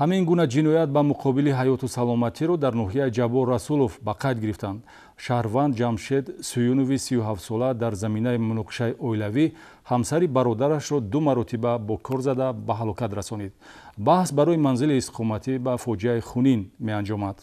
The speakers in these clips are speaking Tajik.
ҳамин гуна ҷиноят ба муқобили ҳаёту саломатиро дар ноҳияи ҷабор расулов ба қайд гирифтанд шаҳрванд ҷамшед суюнови сҳсола дар заминаи муноқишаи оилавӣ ҳамсари бародарашро ду маротиба бо кор зада ба ҳалокат расонид баҳс барои манзили истиқоматӣ ба фоҷиаи хунин меанҷомад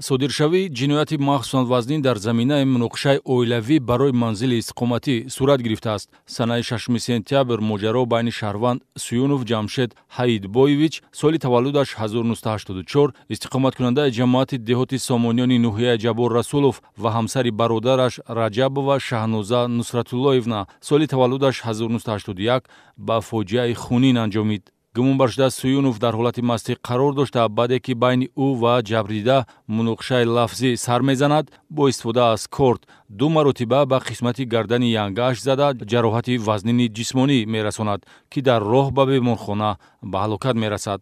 содиршавии ҷинояти махсусан вазнин дар заминаи муноқишаи оилавӣ барои манзили истиқоматӣ сурат гирифтааст санаи 6 сентябр муҷаро байни шаҳрванд суюнов ҷамшед ҳаидбоевич соли таваллудаш 1984 истиқоматкунандаи ҷамоати деҳоти сомониёни ноҳияи ҷабор расулов ва ҳамсари бародараш раҷабова шаҳноза нусратуллоевна соли таваллудаш 1981 ба фоҷиаи хунин анҷомид гумонбаршуда суюнов дар ҳолати мастӣ қарор дошта баъде ки байни ӯ ва ҷабрдида мунуқшаи лафзӣ сар мезанад бо истифода аз корт ду маротиба ба қисмати гардани янгааш зада ҷароҳати вазнини ҷисмонӣ мерасонад ки дар роҳ ба беморхона ба ҳалокат мерасад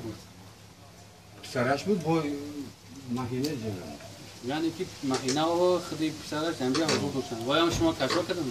э, сараш буд бо махина жирам. Яъне ки махина ва худи писараш ҳам ҷо ҳозир бошанд. Ва ҳам шумо кашо кардам.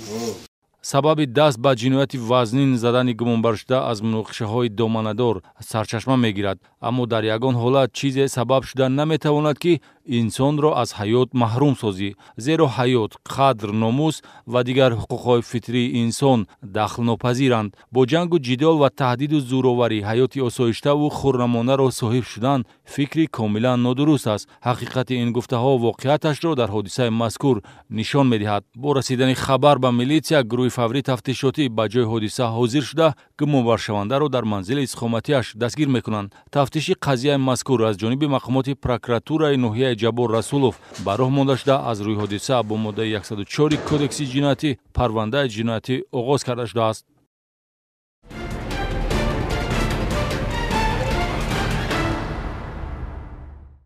сабаби даст ба ҷинояти вазнин задани гумонбаршуда аз муноқишаҳои доманадор сарчашма мегирад аммо дар ягон ҳолат чизе сабаб шуда наметавонад ки инсонро аз ҳаёт маҳрум созӣ зеро ҳаёт қадр номус ва дигар ҳуқуқҳои фитрии инсон дахлнопазиранд бо ҷангу ҷидол ва таҳдиду зӯроварӣ ҳаёти осоиштаву хӯрнамонаро соҳиб шудан фикри комилан нодуруст аст ҳақиқати ин гуфтаҳо воқеаташро дар ҳодисаи мазкур нишон медиҳад бо расидани хабар ба милитсия гурӯҳи фаврӣ тафтишотӣ ба ҷои ҳодиса ҳозир шуда гумонбаршавандаро дар манзили истиқоматиаш дастгир мекунанд тафтиши қазияи мазкур аз ҷониби мақомоти прокуратураи ноҳияи саъиҷабор расулов ба роҳ монда шуда аз рӯи ҳодиса бо моддаи 104 кодекси ҷинояти парвандаи ҷинояти оғоз карда шудааст